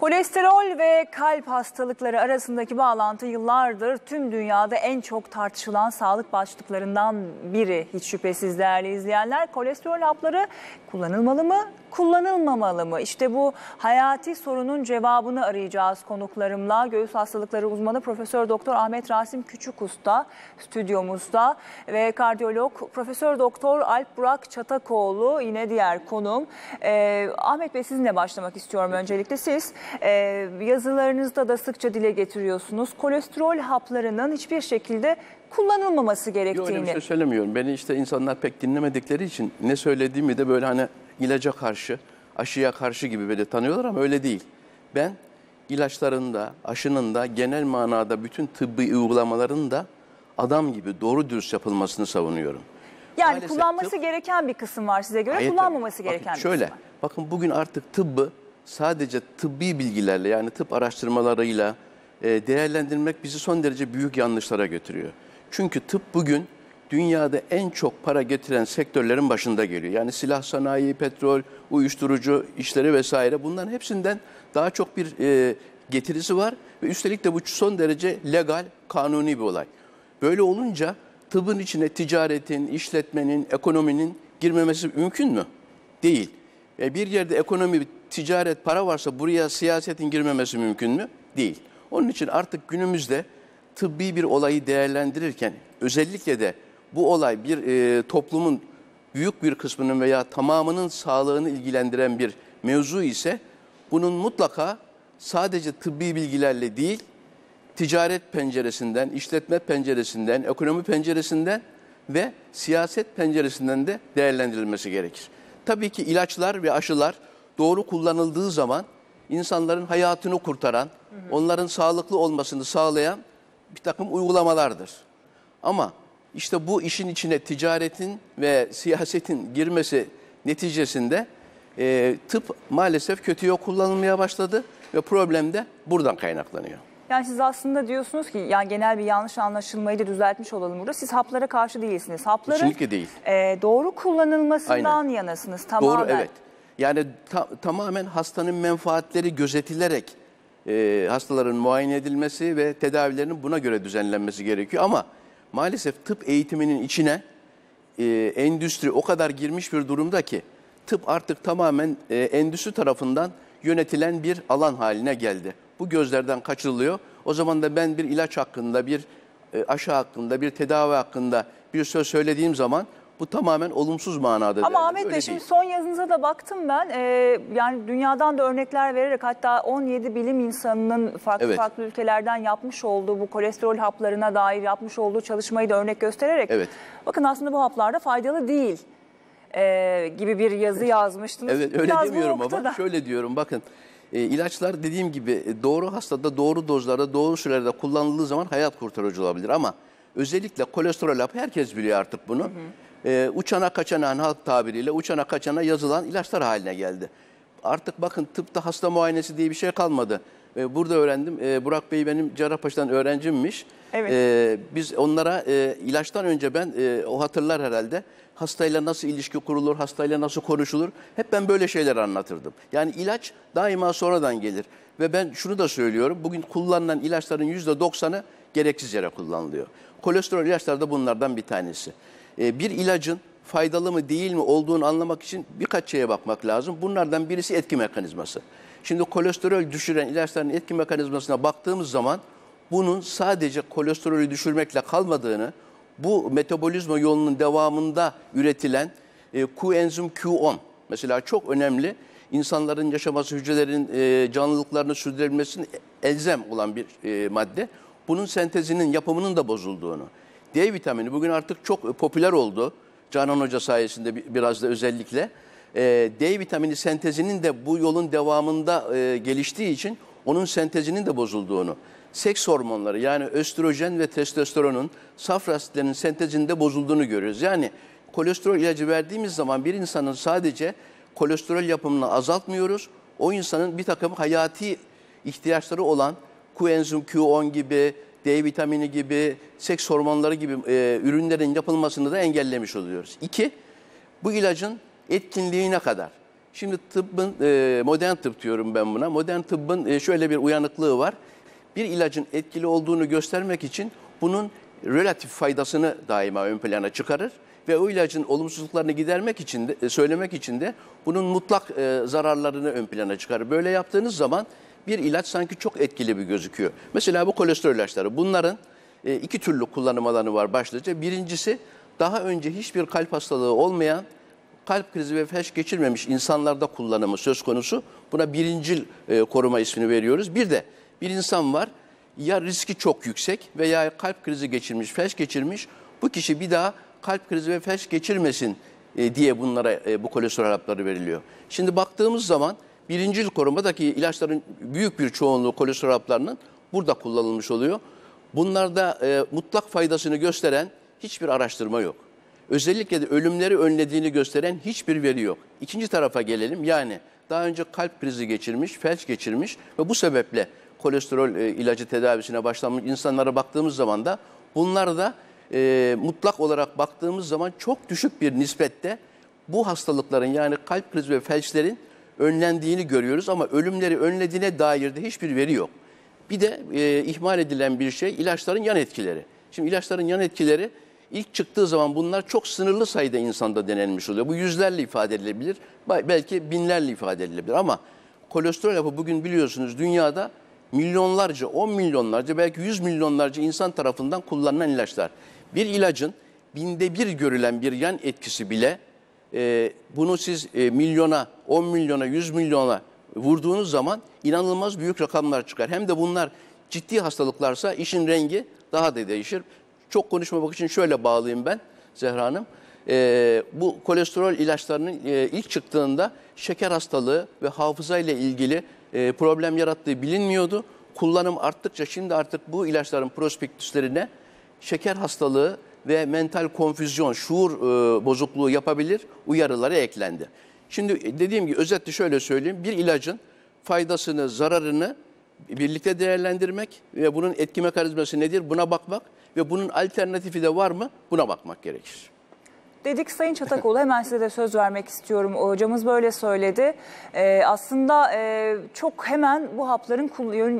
Kolesterol ve kalp hastalıkları arasındaki bağlantı yıllardır tüm dünyada en çok tartışılan sağlık başlıklarından biri. Hiç şüphesiz değerli izleyenler kolesterol hapları kullanılmalı mı, kullanılmamalı mı? İşte bu hayati sorunun cevabını arayacağız konuklarımla. Göğüs hastalıkları uzmanı Profesör Doktor Ahmet Rasim Küçük Usta stüdyomuzda ve kardiyolog Profesör Doktor Alp Burak Çatakoğlu yine diğer konum. Ee, Ahmet Bey sizinle başlamak istiyorum öncelikle. Siz e, yazılarınızda da sıkça dile getiriyorsunuz. Kolesterol haplarının hiçbir şekilde kullanılmaması gerektiğini. Yok öyle bir şey söylemiyorum. Beni işte insanlar pek dinlemedikleri için ne söylediğimi de böyle hani ilaca karşı, aşıya karşı gibi böyle tanıyorlar ama öyle değil. Ben ilaçların da, aşının da genel manada bütün tıbbi uygulamaların da adam gibi doğru dürüst yapılmasını savunuyorum. Yani Maalesef kullanması tıp, gereken bir kısım var size göre, kullanmaması tabii. gereken bakın, bir şöyle, kısım Şöyle, Bakın bugün artık tıbbı sadece tıbbi bilgilerle yani tıp araştırmalarıyla e, değerlendirmek bizi son derece büyük yanlışlara götürüyor. Çünkü tıp bugün dünyada en çok para getiren sektörlerin başında geliyor. Yani silah sanayi, petrol, uyuşturucu işleri vesaire bunların hepsinden daha çok bir e, getirisi var. Ve üstelik de bu son derece legal, kanuni bir olay. Böyle olunca tıbbın içine ticaretin, işletmenin, ekonominin girmemesi mümkün mü? Değil. E, bir yerde ekonomi, ticaret, para varsa buraya siyasetin girmemesi mümkün mü? Değil. Onun için artık günümüzde tıbbi bir olayı değerlendirirken özellikle de bu olay bir e, toplumun büyük bir kısmının veya tamamının sağlığını ilgilendiren bir mevzu ise bunun mutlaka sadece tıbbi bilgilerle değil, ticaret penceresinden, işletme penceresinden, ekonomi penceresinden ve siyaset penceresinden de değerlendirilmesi gerekir. Tabii ki ilaçlar ve aşılar doğru kullanıldığı zaman insanların hayatını kurtaran, onların sağlıklı olmasını sağlayan bir takım uygulamalardır. Ama işte bu işin içine ticaretin ve siyasetin girmesi neticesinde e, tıp maalesef kötü kötüye kullanılmaya başladı ve problem de buradan kaynaklanıyor. Yani siz aslında diyorsunuz ki yani genel bir yanlış anlaşılmayı da düzeltmiş olalım burada. Siz haplara karşı değilsiniz. Hapların Kesinlikle değil. E, doğru kullanılmasından Aynen. yanasınız tamamen. Doğru evet. Yani ta tamamen hastanın menfaatleri gözetilerek e, hastaların muayene edilmesi ve tedavilerinin buna göre düzenlenmesi gerekiyor. Ama maalesef tıp eğitiminin içine e, endüstri o kadar girmiş bir durumda ki tıp artık tamamen e, endüstri tarafından yönetilen bir alan haline geldi. Bu gözlerden kaçırılıyor. O zaman da ben bir ilaç hakkında, bir e, aşı hakkında, bir tedavi hakkında bir söz söylediğim zaman bu tamamen olumsuz manada. Ama Ahmet Bey şimdi son yazınıza da baktım ben. Ee, yani dünyadan da örnekler vererek hatta 17 bilim insanının farklı Evet. farklı ülkelerden yapmış olduğu bu kolesterol haplarına dair yapmış olduğu çalışmayı da örnek göstererek. Evet. Bakın aslında bu haplarda faydalı değil ee, gibi bir yazı yazmıştınız. Evet öyle Biraz demiyorum noktada- ama şöyle diyorum bakın. e, ilaçlar dediğim gibi e, doğru hastada doğru dozlarda doğru sürelerde kullanıldığı zaman hayat kurtarıcı olabilir ama Özellikle kolesterol hapı herkes biliyor artık bunu. Hı hı. Ee, uçana kaçana halk tabiriyle uçana kaçana yazılan ilaçlar haline geldi. Artık bakın tıpta hasta muayenesi diye bir şey kalmadı. Ee, burada öğrendim. Ee, Burak Bey benim Cerrahpaşa'dan öğrencimmiş. Evet. Ee, biz onlara e, ilaçtan önce ben e, o hatırlar herhalde. Hastayla nasıl ilişki kurulur, hastayla nasıl konuşulur. Hep ben böyle şeyler anlatırdım. Yani ilaç daima sonradan gelir. Ve ben şunu da söylüyorum. Bugün kullanılan ilaçların %90'ı gereksiz yere kullanılıyor. Kolesterol ilaçları da bunlardan bir tanesi. Ee, bir ilacın faydalı mı değil mi olduğunu anlamak için birkaç şeye bakmak lazım. Bunlardan birisi etki mekanizması. Şimdi kolesterol düşüren ilaçların etki mekanizmasına baktığımız zaman bunun sadece kolesterolü düşürmekle kalmadığını, bu metabolizma yolunun devamında üretilen e, Q-enzim Q10 mesela çok önemli. İnsanların yaşaması, hücrelerin e, canlılıklarını sürdürülmesinin e, elzem olan bir e, madde bunun sentezinin yapımının da bozulduğunu. D vitamini bugün artık çok e, popüler oldu. Canan Hoca sayesinde biraz da özellikle. E, D vitamini sentezinin de bu yolun devamında e, geliştiği için onun sentezinin de bozulduğunu. Seks hormonları yani östrojen ve testosteronun saf rastlerinin sentezinde bozulduğunu görüyoruz. Yani kolesterol ilacı verdiğimiz zaman bir insanın sadece kolesterol yapımını azaltmıyoruz. O insanın bir takım hayati ihtiyaçları olan koenzim Q10 gibi, D vitamini gibi, seks hormonları gibi e, ürünlerin yapılmasını da engellemiş oluyoruz. İki, bu ilacın etkinliğine kadar. Şimdi tıbbın, e, modern tıp diyorum ben buna. Modern tıbbın e, şöyle bir uyanıklığı var. Bir ilacın etkili olduğunu göstermek için bunun relatif faydasını daima ön plana çıkarır ve o ilacın olumsuzluklarını gidermek için de, e, söylemek için de bunun mutlak e, zararlarını ön plana çıkarır. Böyle yaptığınız zaman bir ilaç sanki çok etkili bir gözüküyor. Mesela bu kolesterol ilaçları bunların e, iki türlü kullanım alanı var başlıca. Birincisi daha önce hiçbir kalp hastalığı olmayan kalp krizi ve felç geçirmemiş insanlarda kullanımı söz konusu. Buna birincil e, koruma ismini veriyoruz. Bir de bir insan var ya riski çok yüksek veya kalp krizi geçirmiş, felç geçirmiş. Bu kişi bir daha kalp krizi ve felç geçirmesin e, diye bunlara bu kolesterol hapları veriliyor. Şimdi baktığımız zaman birincil korumadaki ilaçların büyük bir çoğunluğu kolesterol haplarının burada kullanılmış oluyor. Bunlarda e, mutlak faydasını gösteren hiçbir araştırma yok. Özellikle de ölümleri önlediğini gösteren hiçbir veri yok. İkinci tarafa gelelim. Yani daha önce kalp krizi geçirmiş, felç geçirmiş ve bu sebeple kolesterol e, ilacı tedavisine başlamış insanlara baktığımız zaman da bunlar da e, mutlak olarak baktığımız zaman çok düşük bir nispette bu hastalıkların yani kalp krizi ve felçlerin önlendiğini görüyoruz ama ölümleri önlediğine dair de hiçbir veri yok. Bir de e, ihmal edilen bir şey ilaçların yan etkileri. Şimdi ilaçların yan etkileri ilk çıktığı zaman bunlar çok sınırlı sayıda insanda denenmiş oluyor. Bu yüzlerle ifade edilebilir, belki binlerle ifade edilebilir ama kolesterol yapı bugün biliyorsunuz dünyada milyonlarca, on milyonlarca belki yüz milyonlarca insan tarafından kullanılan ilaçlar. Bir ilacın binde bir görülen bir yan etkisi bile e, bunu siz e, milyona, 10 milyona, 100 milyona vurduğunuz zaman inanılmaz büyük rakamlar çıkar. Hem de bunlar ciddi hastalıklarsa işin rengi daha da değişir. Çok konuşmamak için şöyle bağlayayım ben Zehra Hanım. E, bu kolesterol ilaçlarının e, ilk çıktığında şeker hastalığı ve hafıza ile ilgili e, problem yarattığı bilinmiyordu. Kullanım arttıkça şimdi artık bu ilaçların prospektüslerine şeker hastalığı ve mental konfüzyon, şuur e, bozukluğu yapabilir uyarıları eklendi. Şimdi e, dediğim gibi özetle şöyle söyleyeyim. Bir ilacın faydasını, zararını birlikte değerlendirmek ve bunun etki mekanizması nedir buna bakmak ve bunun alternatifi de var mı buna bakmak gerekir. Dedik Sayın Çatakoğlu hemen size de söz vermek istiyorum. O hocamız böyle söyledi. Ee, aslında e, çok hemen bu hapların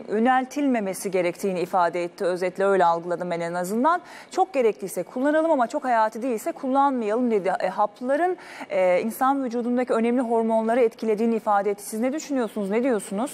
yöneltilmemesi gerektiğini ifade etti. Özetle öyle algıladım ben en azından. Çok gerekliyse kullanalım ama çok hayati değilse kullanmayalım dedi. E, hapların e, insan vücudundaki önemli hormonları etkilediğini ifade etti. Siz ne düşünüyorsunuz, ne diyorsunuz?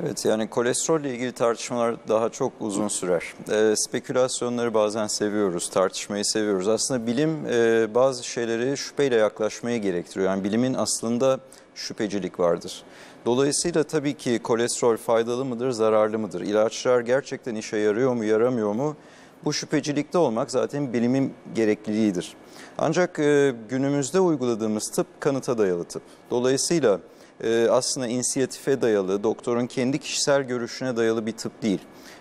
Evet yani kolesterolle ilgili tartışmalar daha çok uzun sürer. E, spekülasyonları bazen seviyoruz, tartışmayı seviyoruz. Aslında bilim e, bazı şeyleri şüpheyle yaklaşmayı gerektiriyor. Yani bilimin aslında şüphecilik vardır. Dolayısıyla tabii ki kolesterol faydalı mıdır, zararlı mıdır? İlaçlar gerçekten işe yarıyor mu, yaramıyor mu? Bu şüphecilikte olmak zaten bilimin gerekliliğidir. Ancak e, günümüzde uyguladığımız tıp kanıta dayalı tıp. Dolayısıyla ee, aslında inisiyatife dayalı, doktorun kendi kişisel görüşüne dayalı bir tıp değil.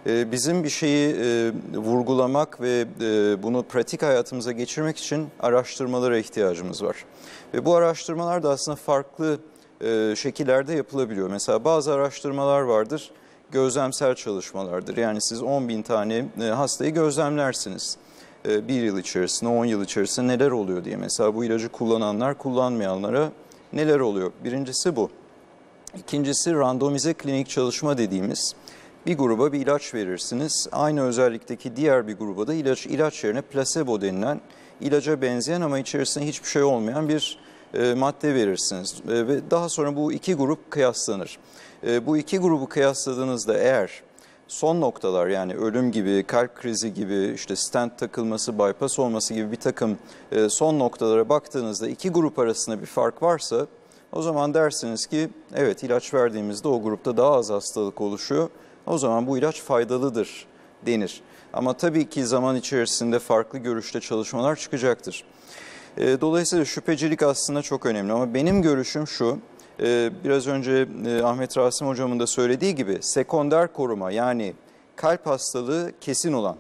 Ee, bizim bir şeyi e, vurgulamak ve e, bunu pratik hayatımıza geçirmek için araştırmalara ihtiyacımız var. Ve bu araştırmalar da aslında farklı e, şekillerde yapılabiliyor. Mesela bazı araştırmalar vardır gözlemsel çalışmalardır. Yani siz 10 bin tane hastayı gözlemlersiniz. Bir yıl içerisinde, 10 yıl içerisinde neler oluyor diye. Mesela bu ilacı kullananlar kullanmayanlara neler oluyor? Birincisi bu. İkincisi randomize klinik çalışma dediğimiz bir gruba bir ilaç verirsiniz. Aynı özellikteki diğer bir gruba da ilaç, ilaç yerine placebo denilen ilaca benzeyen ama içerisinde hiçbir şey olmayan bir e, madde verirsiniz. E, ve daha sonra bu iki grup kıyaslanır. E, bu iki grubu kıyasladığınızda eğer son noktalar yani ölüm gibi, kalp krizi gibi, işte stent takılması, bypass olması gibi bir takım e, son noktalara baktığınızda iki grup arasında bir fark varsa o zaman dersiniz ki evet ilaç verdiğimizde o grupta daha az hastalık oluşuyor. O zaman bu ilaç faydalıdır denir. Ama tabii ki zaman içerisinde farklı görüşte çalışmalar çıkacaktır. E, dolayısıyla şüphecilik aslında çok önemli ama benim görüşüm şu. Ee, biraz önce e, Ahmet Rasim hocamın da söylediği gibi sekonder koruma yani kalp hastalığı kesin olan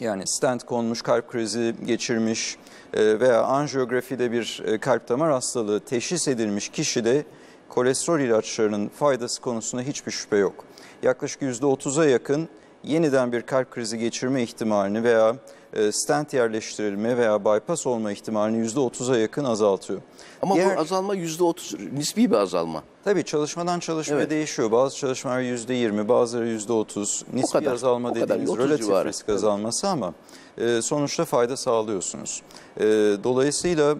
yani stent konmuş, kalp krizi geçirmiş e, veya anjiyografide bir e, kalp damar hastalığı teşhis edilmiş kişide kolesterol ilaçlarının faydası konusunda hiçbir şüphe yok. Yaklaşık %30'a yakın yeniden bir kalp krizi geçirme ihtimalini veya e, stent yerleştirilme veya bypass olma ihtimalini %30'a yakın azaltıyor. Ama Diğer... bu azalma %30 nispi bir azalma. Tabii çalışmadan çalışmaya evet. değişiyor. Bazı çalışmalar %20, bazıları %30. Nispi kadar, azalma dediğiniz kadar, relatif civarı. risk azalması evet. ama e, sonuçta fayda sağlıyorsunuz. E, dolayısıyla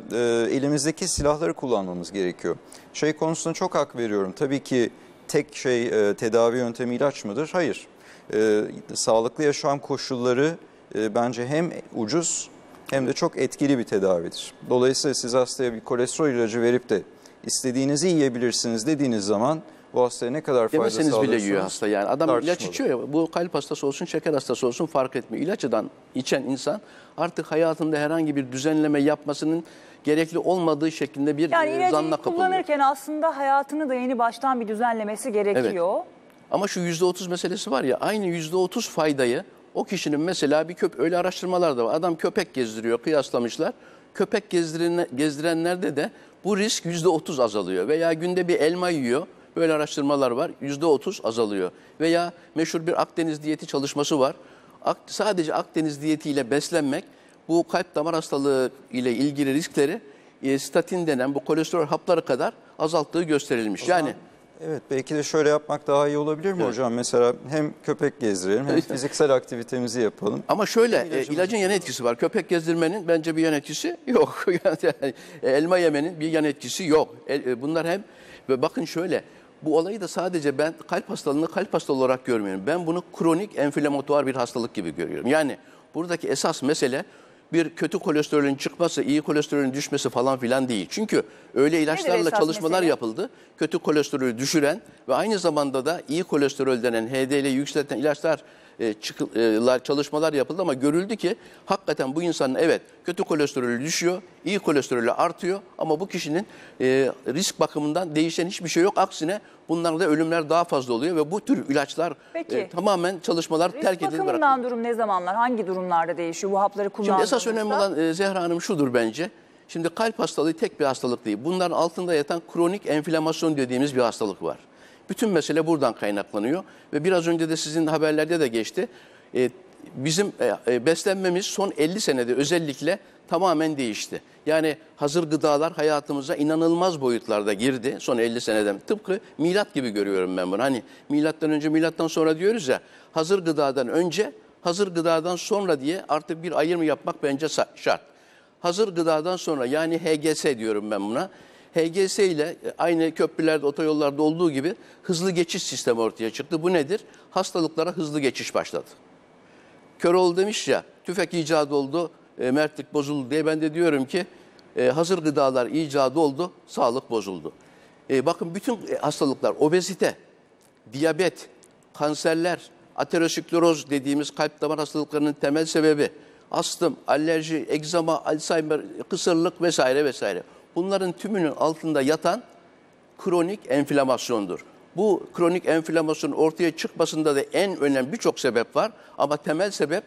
elimizdeki silahları kullanmamız gerekiyor. Şey konusunda çok hak veriyorum. Tabii ki tek şey tedavi yöntemi ilaç mıdır? Hayır. Sağlıklı yaşam koşulları ee, bence hem ucuz hem de çok etkili bir tedavidir. Dolayısıyla siz hastaya bir kolesterol ilacı verip de istediğinizi yiyebilirsiniz dediğiniz zaman bu hastaya ne kadar fayda Demeseniz bile yiyor hasta yani. Adam ilaç içiyor ya bu kalp hastası olsun şeker hastası olsun fark etmiyor. İlaçtan içen insan artık hayatında herhangi bir düzenleme yapmasının gerekli olmadığı şeklinde bir yani e, zanla kapılıyor. kullanırken aslında hayatını da yeni baştan bir düzenlemesi gerekiyor. Evet. Ama şu %30 meselesi var ya aynı %30 faydayı o kişinin mesela bir köp öyle araştırmalar da var. Adam köpek gezdiriyor, kıyaslamışlar. Köpek gezdirenlerde de bu risk yüzde otuz azalıyor. Veya günde bir elma yiyor. Böyle araştırmalar var. Yüzde otuz azalıyor. Veya meşhur bir Akdeniz diyeti çalışması var. Ak sadece Akdeniz diyetiyle beslenmek bu kalp damar hastalığı ile ilgili riskleri e, statin denen bu kolesterol hapları kadar azalttığı gösterilmiş. yani Evet belki de şöyle yapmak daha iyi olabilir mi evet. hocam? Mesela hem köpek gezdirelim hem fiziksel aktivitemizi yapalım. Ama şöyle e, ilacın yan etkisi var. Köpek gezdirmenin bence bir yan etkisi yok. yani, e, elma yemenin bir yan etkisi yok. El, e, bunlar hem ve bakın şöyle bu olayı da sadece ben kalp hastalığını kalp hastalığı olarak görmüyorum. Ben bunu kronik enflamatuar bir hastalık gibi görüyorum. Yani buradaki esas mesele bir kötü kolesterolün çıkması, iyi kolesterolün düşmesi falan filan değil. Çünkü öyle ilaçlarla çalışmalar mesele? yapıldı. Kötü kolesterolü düşüren ve aynı zamanda da iyi kolesterol denen HDL'i yükselten ilaçlar e, çıkılar, e, çalışmalar yapıldı ama görüldü ki hakikaten bu insanın evet kötü kolesterolü düşüyor, iyi kolesterolü artıyor ama bu kişinin e, risk bakımından değişen hiçbir şey yok. Aksine bunlarda ölümler daha fazla oluyor ve bu tür ilaçlar e, Peki, tamamen çalışmalar risk terk edildi. Risk bakımından durum ne zamanlar, hangi durumlarda değişiyor bu hapları kullandığınızda? Şimdi esas önemli olan Zehra Hanım şudur bence. Şimdi kalp hastalığı tek bir hastalık değil. Bunların altında yatan kronik enflamasyon dediğimiz bir hastalık var. Bütün mesele buradan kaynaklanıyor. Ve biraz önce de sizin haberlerde de geçti. E, bizim e, e beslenmemiz son 50 senede özellikle tamamen değişti. Yani hazır gıdalar hayatımıza inanılmaz boyutlarda girdi son 50 seneden. Tıpkı milat gibi görüyorum ben bunu. Hani milattan önce milattan sonra diyoruz ya hazır gıdadan önce hazır gıdadan sonra diye artık bir ayırma yapmak bence şart. Hazır gıdadan sonra yani HGS diyorum ben buna. HGS ile e, aynı köprülerde, otoyollarda olduğu gibi hızlı geçiş sistemi ortaya çıktı. Bu nedir? Hastalıklara hızlı geçiş başladı. Köroğlu demiş ya, tüfek icat oldu, e, mertlik bozuldu diye ben de diyorum ki e, hazır gıdalar icat oldu, sağlık bozuldu. E, bakın bütün e, hastalıklar, obezite, diyabet, kanserler, ateroskleroz dediğimiz kalp damar hastalıklarının temel sebebi, astım, alerji, egzama, Alzheimer, kısırlık vesaire vesaire bunların tümünün altında yatan kronik enflamasyondur. Bu kronik enflamasyonun ortaya çıkmasında da en önemli birçok sebep var ama temel sebep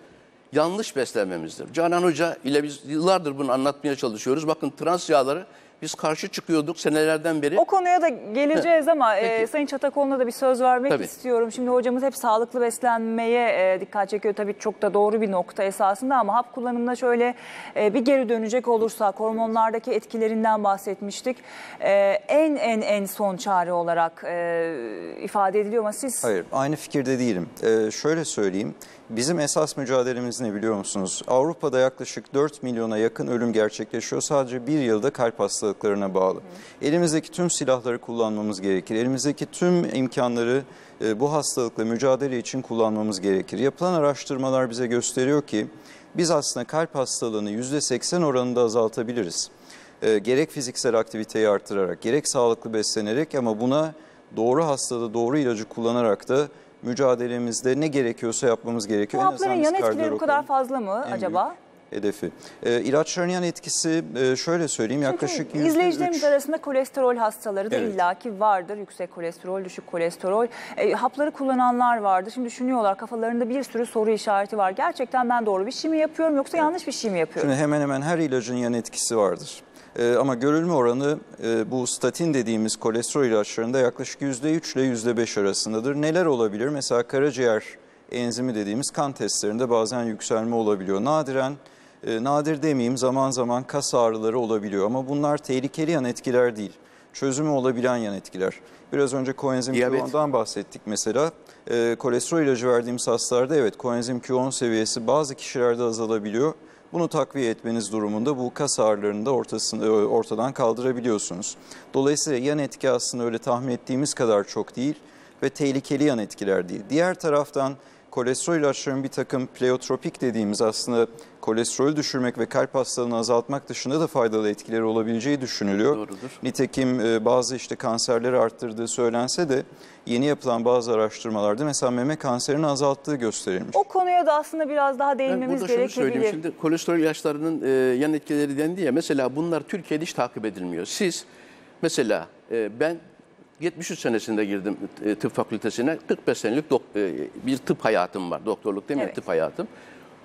yanlış beslenmemizdir. Canan Hoca ile biz yıllardır bunu anlatmaya çalışıyoruz. Bakın trans yağları biz karşı çıkıyorduk senelerden beri. O konuya da geleceğiz ama e, Sayın Çatakoğlu'na da bir söz vermek tabii. istiyorum. Şimdi hocamız hep sağlıklı beslenmeye e, dikkat çekiyor. Tabii çok da doğru bir nokta esasında ama hap kullanımına şöyle e, bir geri dönecek olursak hormonlardaki etkilerinden bahsetmiştik. E, en en en son çare olarak e, ifade ediliyor ama siz... Hayır aynı fikirde değilim. E, şöyle söyleyeyim. Bizim esas mücadelemiz ne biliyor musunuz? Avrupa'da yaklaşık 4 milyona yakın ölüm gerçekleşiyor. Sadece bir yılda kalp hastalıklarına bağlı. Elimizdeki tüm silahları kullanmamız gerekir. Elimizdeki tüm imkanları e, bu hastalıkla mücadele için kullanmamız gerekir. Yapılan araştırmalar bize gösteriyor ki biz aslında kalp hastalığını %80 oranında azaltabiliriz. E, gerek fiziksel aktiviteyi artırarak, gerek sağlıklı beslenerek ama buna doğru hastada doğru ilacı kullanarak da mücadelemizde ne gerekiyorsa yapmamız gerekiyor. Bu hapların yan etkileri bu kadar fazla mı en acaba? hedefi. E, ee, ilaçların yan etkisi e, şöyle söyleyeyim Çünkü yaklaşık %3. izleyicilerimiz arasında kolesterol hastaları da evet. illaki vardır. Yüksek kolesterol, düşük kolesterol. E, hapları kullananlar vardı. Şimdi düşünüyorlar kafalarında bir sürü soru işareti var. Gerçekten ben doğru bir şey mi yapıyorum yoksa evet. yanlış bir şey mi yapıyorum? Şimdi hemen hemen her ilacın yan etkisi vardır. E, ama görülme oranı e, bu statin dediğimiz kolesterol ilaçlarında yaklaşık %3 ile %5 arasındadır. Neler olabilir? Mesela karaciğer enzimi dediğimiz kan testlerinde bazen yükselme olabiliyor. Nadiren, e, nadir demeyeyim zaman zaman kas ağrıları olabiliyor ama bunlar tehlikeli yan etkiler değil. Çözümü olabilen yan etkiler. Biraz önce koenzim Q10'dan bahsettik mesela. E, kolesterol ilacı verdiğimiz hastalarda evet koenzim Q10 seviyesi bazı kişilerde azalabiliyor. Bunu takviye etmeniz durumunda bu kas ağrılarını da ortasını, ortadan kaldırabiliyorsunuz. Dolayısıyla yan etki aslında öyle tahmin ettiğimiz kadar çok değil ve tehlikeli yan etkiler değil. Diğer taraftan kolesterol ilaçlarının bir takım pleiotropik dediğimiz aslında kolesterol düşürmek ve kalp hastalığını azaltmak dışında da faydalı etkileri olabileceği düşünülüyor. Doğrudur. Nitekim e, bazı işte kanserleri arttırdığı söylense de yeni yapılan bazı araştırmalarda mesela meme kanserini azalttığı gösterilmiş. O konuya da aslında biraz daha değinmemiz ben gerekebilir. Şunu söyleyeyim. Şimdi kolesterol ilaçlarının e, yan etkileri dendi ya mesela bunlar Türkiye'de hiç takip edilmiyor. Siz mesela e, ben 73 senesinde girdim e, tıp fakültesine. 45 senelik e, bir tıp hayatım var. Doktorluk değil mi? Evet. Tıp hayatım.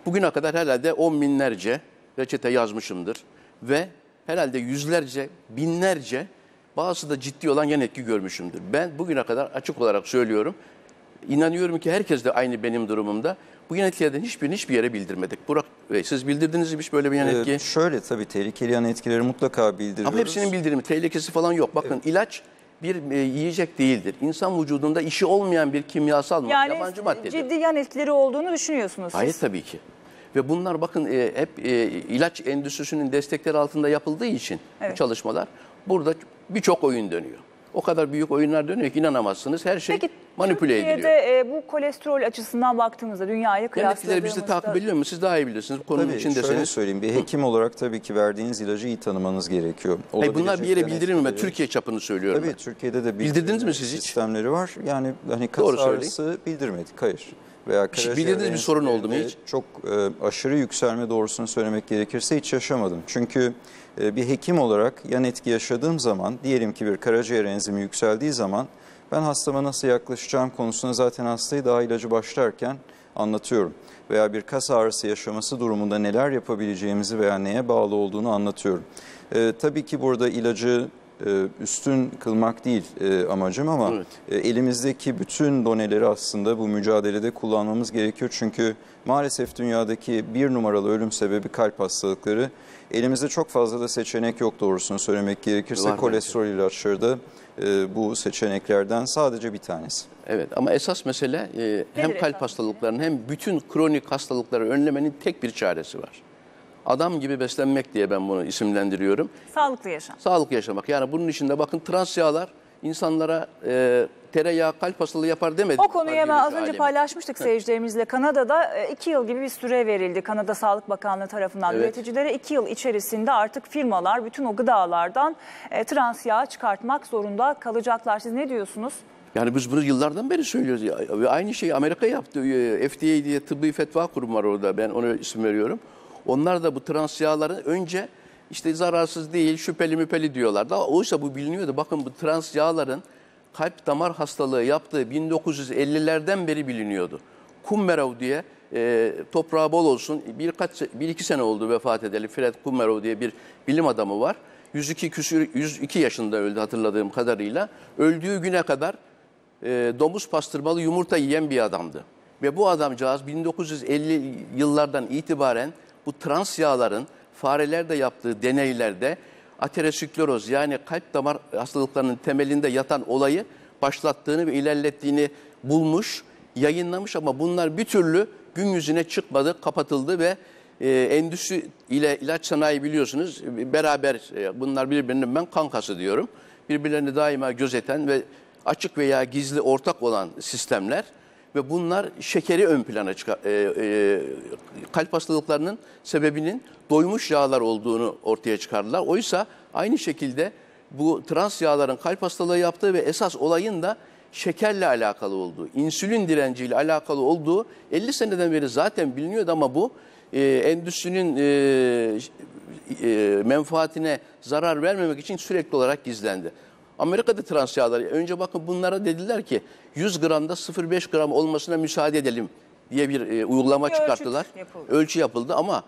Bugüne kadar herhalde on binlerce reçete yazmışımdır. Ve herhalde yüzlerce, binlerce bazı da ciddi olan yan etki görmüşümdür. Ben bugüne kadar açık olarak söylüyorum. İnanıyorum ki herkes de aynı benim durumumda. Bu yan etkilerden hiçbirini hiçbir yere bildirmedik. Burak Bey siz bildirdiniz mi hiç böyle bir yan etki? Ee, şöyle tabii tehlikeli yan etkileri mutlaka bildiriyoruz. Ama hepsinin bildirimi, tehlikesi falan yok. Bakın evet. ilaç bir e, yiyecek değildir. İnsan vücudunda işi olmayan bir kimyasal yani madde, yabancı maddedir. Yani ciddi yan etkileri olduğunu düşünüyorsunuz Hayır siz. tabii ki. Ve bunlar bakın e, hep e, ilaç endüstrisinin destekleri altında yapıldığı için evet. bu çalışmalar burada birçok oyun dönüyor o kadar büyük oyunlar dönüyor ki inanamazsınız. Her şey Peki, manipüle Türkiye'de ediliyor. Türkiye'de bu kolesterol açısından baktığımızda dünyayı kıyasladığımızda... Devletler bizi takip ediyor mu? Siz daha iyi bilirsiniz. Bu konunun tabii, içindesiniz. Şöyle söyleyeyim. Bir hekim olarak tabii ki verdiğiniz ilacı iyi tanımanız gerekiyor. Hayır, bunlar bir yere bildirilmiyor. Ben Türkiye çapını söylüyorum. Tabii ben. Türkiye'de de bildirdiniz mi siz hiç? Sistemleri var. Yani hani kas ağrısı bildirmedik. Hayır veya şey- Karaciğer... Bildiğiniz bir sorun oldu mu hiç? Çok e, aşırı yükselme doğrusunu söylemek gerekirse hiç yaşamadım. Çünkü e, bir hekim olarak yan etki yaşadığım zaman, diyelim ki bir karaciğer enzimi yükseldiği zaman ben hastama nasıl yaklaşacağım konusunda zaten hastayı daha ilacı başlarken anlatıyorum. Veya bir kas ağrısı yaşaması durumunda neler yapabileceğimizi veya neye bağlı olduğunu anlatıyorum. E, tabii ki burada ilacı e, üstün kılmak değil e, amacım ama evet. E, elimizdeki bütün doneleri aslında bu mücadelede kullanmamız gerekiyor. Çünkü maalesef dünyadaki bir numaralı ölüm sebebi kalp hastalıkları. Elimizde çok fazla da seçenek yok doğrusunu söylemek gerekirse Var kolesterol belki. ilaçları da bu seçeneklerden sadece bir tanesi. Evet ama esas mesele hem kalp hastalıklarının hem bütün kronik hastalıkları önlemenin tek bir çaresi var. Adam gibi beslenmek diye ben bunu isimlendiriyorum. Sağlıklı yaşam. Sağlıklı yaşamak. Yani bunun içinde bakın trans yağlar insanlara e, tereyağı kalp hastalığı yapar demedi. O konuyu hemen az önce alemi. paylaşmıştık seyircilerimizle. Kanada'da 2 e, yıl gibi bir süre verildi. Kanada Sağlık Bakanlığı tarafından evet. üreticilere 2 yıl içerisinde artık firmalar bütün o gıdalardan e, trans yağ çıkartmak zorunda kalacaklar. Siz ne diyorsunuz? Yani biz bunu yıllardan beri söylüyoruz. aynı şeyi Amerika yaptı. E, FDA diye tıbbi fetva kurumu var orada. Ben ona isim veriyorum. Onlar da bu trans yağları önce işte zararsız değil, şüpheli müpeli diyorlar. Daha oysa bu biliniyordu. Bakın bu trans yağların kalp damar hastalığı yaptığı 1950'lerden beri biliniyordu. Kummerov diye e, toprağı bol olsun birkaç bir iki sene oldu vefat edeli Fred Kummerov diye bir bilim adamı var. 102 küsür 102 yaşında öldü hatırladığım kadarıyla. Öldüğü güne kadar e, domuz pastırmalı yumurta yiyen bir adamdı. Ve bu adamcağız 1950 yıllardan itibaren bu trans yağların farelerde yaptığı deneylerde ateroskleroz yani kalp damar hastalıklarının temelinde yatan olayı başlattığını ve ilerlettiğini bulmuş, yayınlamış ama bunlar bir türlü gün yüzüne çıkmadı, kapatıldı ve e, endüstri ile ilaç sanayi biliyorsunuz e, beraber e, bunlar birbirinin ben kankası diyorum. Birbirlerini daima gözeten ve açık veya gizli ortak olan sistemler ve bunlar şekeri ön plana çıkar. E, e, kalp hastalıklarının sebebinin doymuş yağlar olduğunu ortaya çıkardılar. Oysa aynı şekilde bu trans yağların kalp hastalığı yaptığı ve esas olayın da şekerle alakalı olduğu, insülin direnciyle alakalı olduğu 50 seneden beri zaten biliniyordu ama bu e, endüstrinin e, e, menfaatine zarar vermemek için sürekli olarak gizlendi. Amerika'da trans yağlar. E, önce bakın bunlara dediler ki 100 gramda 0,5 gram olmasına müsaade edelim diye bir e, uygulama bir çıkarttılar. Yapıldı. Ölçü yapıldı ama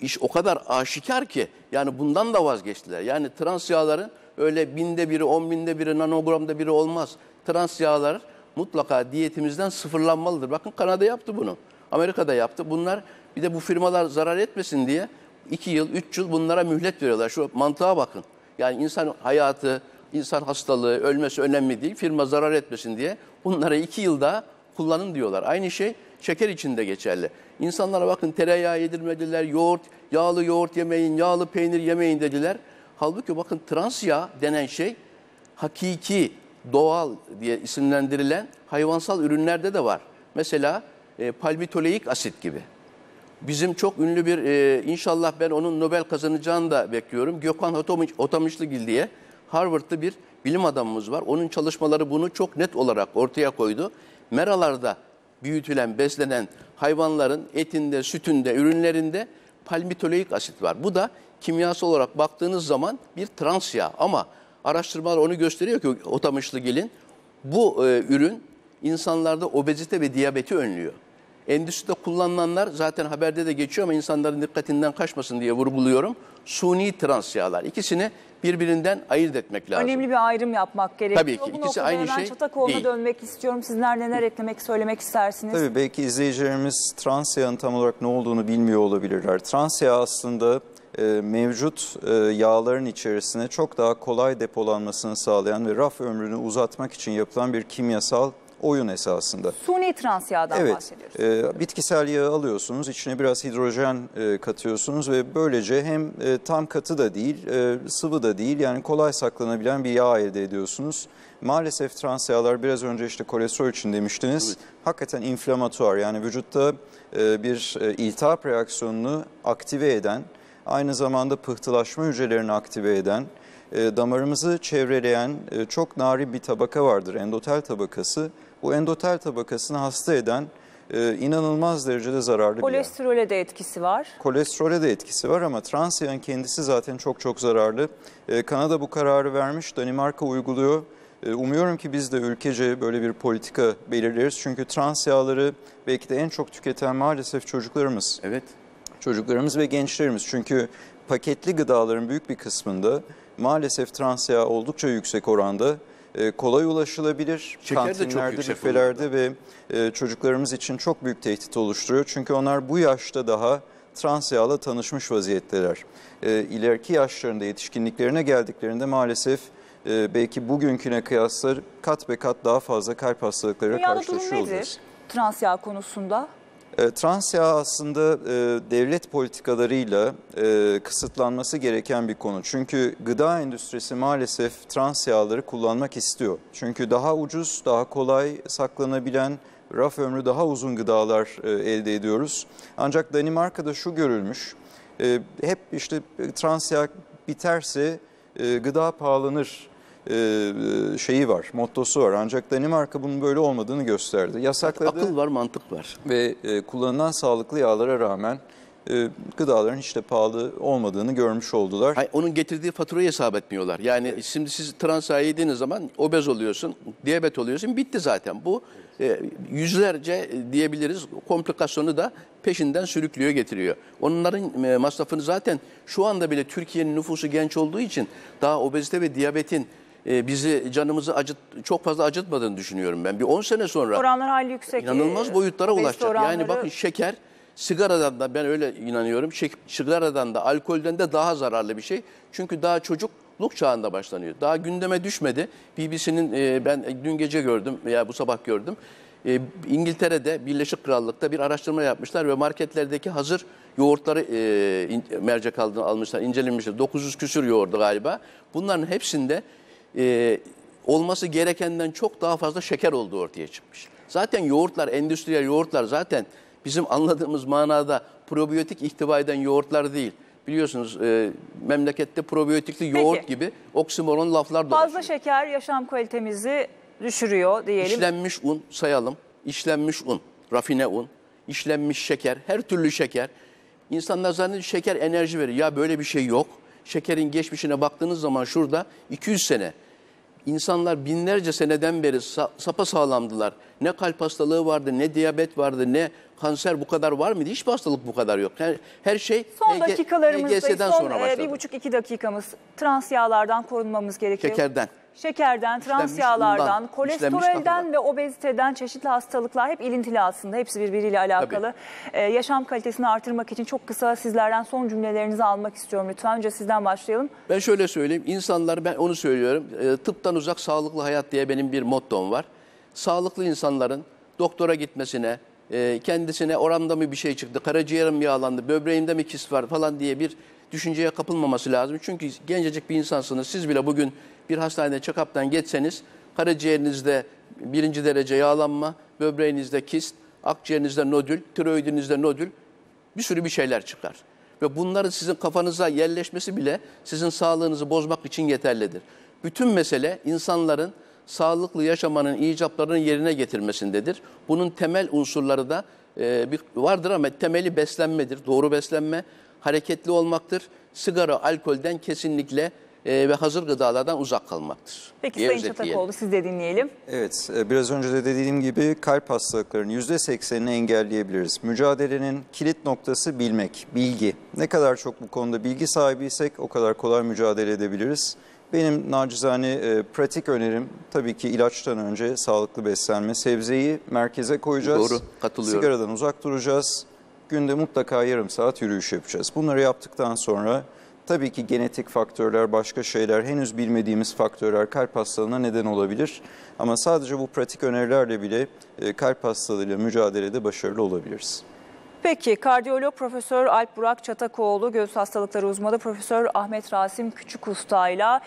iş o kadar aşikar ki yani bundan da vazgeçtiler. Yani trans yağların öyle binde biri, on binde biri, nanogramda biri olmaz. Trans yağlar mutlaka diyetimizden sıfırlanmalıdır. Bakın Kanada yaptı bunu. Amerika'da yaptı. Bunlar bir de bu firmalar zarar etmesin diye 2 yıl, 3 yıl bunlara mühlet veriyorlar. Şu mantığa bakın. Yani insan hayatı, insan hastalığı, ölmesi önemli değil, firma zarar etmesin diye bunlara iki yılda kullanın diyorlar. Aynı şey şeker için de geçerli. İnsanlara bakın tereyağı yedirmediler, yoğurt, yağlı yoğurt yemeyin, yağlı peynir yemeyin dediler. Halbuki bakın trans yağ denen şey hakiki, doğal diye isimlendirilen hayvansal ürünlerde de var. Mesela e, palmitoleik asit gibi. Bizim çok ünlü bir, e, inşallah ben onun Nobel kazanacağını da bekliyorum. Gökhan Otamışlıgil diye Harvard'da bir bilim adamımız var. Onun çalışmaları bunu çok net olarak ortaya koydu. Meralarda büyütülen, beslenen hayvanların etinde, sütünde, ürünlerinde palmitoleik asit var. Bu da kimyasal olarak baktığınız zaman bir trans yağ ama araştırmalar onu gösteriyor ki otamışlı gelin bu e, ürün insanlarda obezite ve diyabeti önlüyor. Endüstride kullanılanlar zaten haberde de geçiyor ama insanların dikkatinden kaçmasın diye vurguluyorum. Suni trans yağlar. İkisini birbirinden ayırt etmek lazım. Önemli bir ayrım yapmak gerekiyor. Tabii ki Bu ikisi aynı şey Çatakoğlu'na değil. dönmek istiyorum. Sizler neler eklemek, söylemek istersiniz? Tabii belki izleyicilerimiz trans yağın tam olarak ne olduğunu bilmiyor olabilirler. Trans yağ aslında e, mevcut e, yağların içerisine çok daha kolay depolanmasını sağlayan ve raf ömrünü uzatmak için yapılan bir kimyasal oyun esasında. Suni trans yağdan evet, bahsediyoruz. E, bitkisel yağı alıyorsunuz, içine biraz hidrojen e, katıyorsunuz ve böylece hem e, tam katı da değil, e, sıvı da değil yani kolay saklanabilen bir yağ elde ediyorsunuz. Maalesef trans yağlar biraz önce işte kolesterol için demiştiniz. Evet. Hakikaten inflamatuar yani vücutta e, bir e, iltihap reaksiyonunu aktive eden, aynı zamanda pıhtılaşma hücrelerini aktive eden, e, damarımızı çevreleyen e, çok narin bir tabaka vardır, endotel tabakası. Bu endotel tabakasını hasta eden e, inanılmaz derecede zararlı Kolesterole bir yer. de etkisi var. Kolesterole de etkisi var ama trans yağın kendisi zaten çok çok zararlı. Kanada bu kararı vermiş, Danimarka uyguluyor. Umuyorum ki biz de ülkece böyle bir politika belirleriz. Çünkü trans yağları belki de en çok tüketen maalesef çocuklarımız. Evet. Çocuklarımız ve gençlerimiz. Çünkü paketli gıdaların büyük bir kısmında maalesef transya oldukça yüksek oranda e, kolay ulaşılabilir. Şeker Kantinlerde, büfelerde ve e, çocuklarımız için çok büyük tehdit oluşturuyor. Çünkü onlar bu yaşta daha trans yağla tanışmış vaziyetteler. E, ileriki yaşlarında yetişkinliklerine geldiklerinde maalesef belki bugünküne kıyasla kat be kat daha fazla kalp hastalıkları karşılaşıyor olacağız. Trans yağ konusunda? E, Transya aslında e, devlet politikalarıyla e, kısıtlanması gereken bir konu. Çünkü gıda endüstrisi maalesef trans yağları kullanmak istiyor. Çünkü daha ucuz, daha kolay saklanabilen, raf ömrü daha uzun gıdalar elde ediyoruz. Ancak Danimarka'da şu görülmüş, hep işte trans yağ biterse gıda pahalanır e, şeyi var, mottosu var. Ancak Danimarka bunun böyle olmadığını gösterdi. Yasakladı. akıl var, mantık var. Ve e, kullanılan sağlıklı yağlara rağmen e, gıdaların hiç de pahalı olmadığını görmüş oldular. Hayır, onun getirdiği faturayı hesap etmiyorlar. Yani evet. şimdi siz trans yağ yediğiniz zaman obez oluyorsun, diyabet oluyorsun, bitti zaten. Bu yüzlerce diyebiliriz komplikasyonu da peşinden sürüklüyor getiriyor. Onların masrafını zaten şu anda bile Türkiye'nin nüfusu genç olduğu için daha obezite ve diyabetin ee, bizi canımızı acıt çok fazla acıtmadığını düşünüyorum ben. Bir 10 sene sonra oranlar hali yüksek. İnanılmaz e, boyutlara ulaşacak. Oranları... Yani bakın şeker sigaradan da ben öyle inanıyorum. Sigaradan da alkolden de daha zararlı bir şey. Çünkü daha çocuk çocukluk çağında başlanıyor. Daha gündeme düşmedi. BBC'nin e, ben dün gece gördüm veya bu sabah gördüm. E, İngiltere'de, Birleşik Krallık'ta bir araştırma yapmışlar ve marketlerdeki hazır yoğurtları e, in, mercek aldığını almışlar, incelenmişler. 900 küsür yoğurdu galiba. Bunların hepsinde e, olması gerekenden çok daha fazla şeker olduğu ortaya çıkmış. Zaten yoğurtlar, endüstriyel yoğurtlar zaten bizim anladığımız manada probiyotik ihtiva eden yoğurtlar değil. Biliyorsunuz e, memlekette probiyotikli yoğurt Peki. gibi oksimoron laflar dolaşıyor. Fazla şeker yaşam kalitemizi düşürüyor diyelim. İşlenmiş un sayalım. İşlenmiş un, rafine un, işlenmiş şeker, her türlü şeker. İnsanlar zannediyor şeker enerji verir. Ya böyle bir şey yok. Şekerin geçmişine baktığınız zaman şurada 200 sene insanlar binlerce seneden beri sapa sağlamdılar. Ne kalp hastalığı vardı, ne diyabet vardı, ne kanser bu kadar var mıydı? Hiçbir hastalık bu kadar yok. Her, her şey son dakikalarımızda, son sonra e, başladı. bir buçuk iki dakikamız. Trans yağlardan korunmamız gerekiyor. Şekerden. Şekerden, trans yağlardan, bundan, kolesterolden ve obeziteden çeşitli hastalıklar hep ilintili aslında. Hepsi birbiriyle alakalı. Ee, yaşam kalitesini artırmak için çok kısa sizlerden son cümlelerinizi almak istiyorum lütfen. Önce sizden başlayalım. Ben şöyle söyleyeyim. İnsanlar ben onu söylüyorum. E, tıptan uzak sağlıklı hayat diye benim bir mottom var. Sağlıklı insanların doktora gitmesine, ee, kendisine oramda mı bir şey çıktı, karaciğerim yağlandı, böbreğimde mi kist var falan diye bir düşünceye kapılmaması lazım. Çünkü gencecik bir insansınız. Siz bile bugün bir hastanede check-up'tan geçseniz karaciğerinizde birinci derece yağlanma, böbreğinizde kist, akciğerinizde nodül, tiroidinizde nodül bir sürü bir şeyler çıkar. Ve bunların sizin kafanıza yerleşmesi bile sizin sağlığınızı bozmak için yeterlidir. Bütün mesele insanların sağlıklı yaşamanın icaplarının yerine getirmesindedir. Bunun temel unsurları da e, vardır ama temeli beslenmedir. Doğru beslenme, hareketli olmaktır. Sigara, alkolden kesinlikle e, ve hazır gıdalardan uzak kalmaktır. Peki Sayın Çatakoğlu siz de dinleyelim. Evet e, biraz önce de dediğim gibi kalp hastalıklarının %80'ini engelleyebiliriz. Mücadelenin kilit noktası bilmek, bilgi. Ne kadar çok bu konuda bilgi sahibiysek o kadar kolay mücadele edebiliriz. Benim nacizane e, pratik önerim tabii ki ilaçtan önce sağlıklı beslenme. Sebzeyi merkeze koyacağız. Doğru, katılıyorum. Sigaradan uzak duracağız. Günde mutlaka yarım saat yürüyüş yapacağız. Bunları yaptıktan sonra tabii ki genetik faktörler, başka şeyler, henüz bilmediğimiz faktörler kalp hastalığına neden olabilir. Ama sadece bu pratik önerilerle bile e, kalp hastalığıyla mücadelede başarılı olabiliriz. Peki kardiyolog Profesör Alp Burak Çatakoğlu, göğüs hastalıkları uzmanı Profesör Ahmet Rasim Küçük Usta ile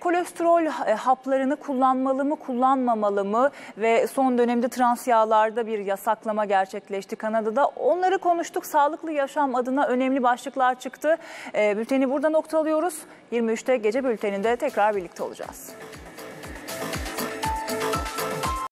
kolesterol e, haplarını kullanmalı mı kullanmamalı mı ve son dönemde trans yağlarda bir yasaklama gerçekleşti Kanada'da. Onları konuştuk. Sağlıklı yaşam adına önemli başlıklar çıktı. E, bülteni burada noktalıyoruz. 23'te gece bülteninde tekrar birlikte olacağız.